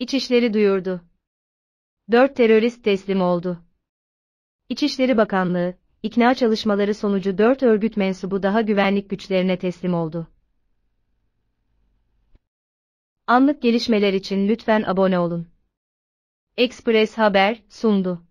İçişleri duyurdu. 4 terörist teslim oldu. İçişleri Bakanlığı, ikna çalışmaları sonucu 4 örgüt mensubu daha güvenlik güçlerine teslim oldu. Anlık gelişmeler için lütfen abone olun. Express Haber sundu.